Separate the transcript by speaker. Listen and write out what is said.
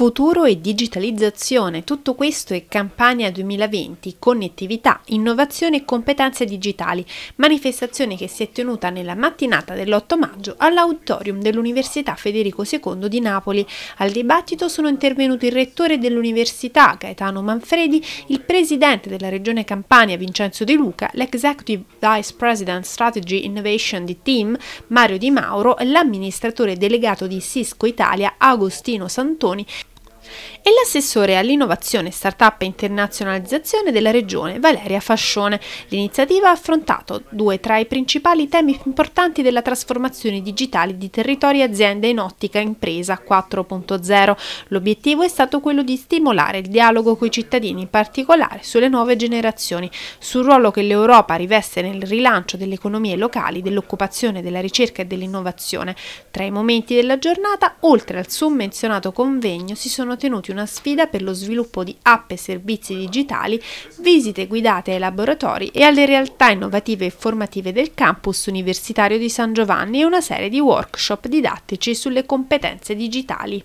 Speaker 1: Futuro e digitalizzazione, tutto questo è Campania 2020, connettività, innovazione e competenze digitali, manifestazione che si è tenuta nella mattinata dell'8 maggio all'auditorium dell'Università Federico II di Napoli. Al dibattito sono intervenuti il rettore dell'Università Gaetano Manfredi, il presidente della Regione Campania Vincenzo De Luca, l'executive vice president strategy innovation di Team Mario Di Mauro l'amministratore delegato di Cisco Italia Agostino Santoni e l'assessore all'innovazione, startup e internazionalizzazione della regione Valeria Fascione. L'iniziativa ha affrontato due tra i principali temi più importanti della trasformazione digitale di territori e aziende in ottica impresa 4.0. L'obiettivo è stato quello di stimolare il dialogo con i cittadini, in particolare sulle nuove generazioni, sul ruolo che l'Europa riveste nel rilancio delle economie locali, dell'occupazione, della ricerca e dell'innovazione. Tra i momenti della giornata, oltre al menzionato convegno, si sono sono tenuti una sfida per lo sviluppo di app e servizi digitali, visite guidate ai laboratori e alle realtà innovative e formative del campus universitario di San Giovanni e una serie di workshop didattici sulle competenze digitali.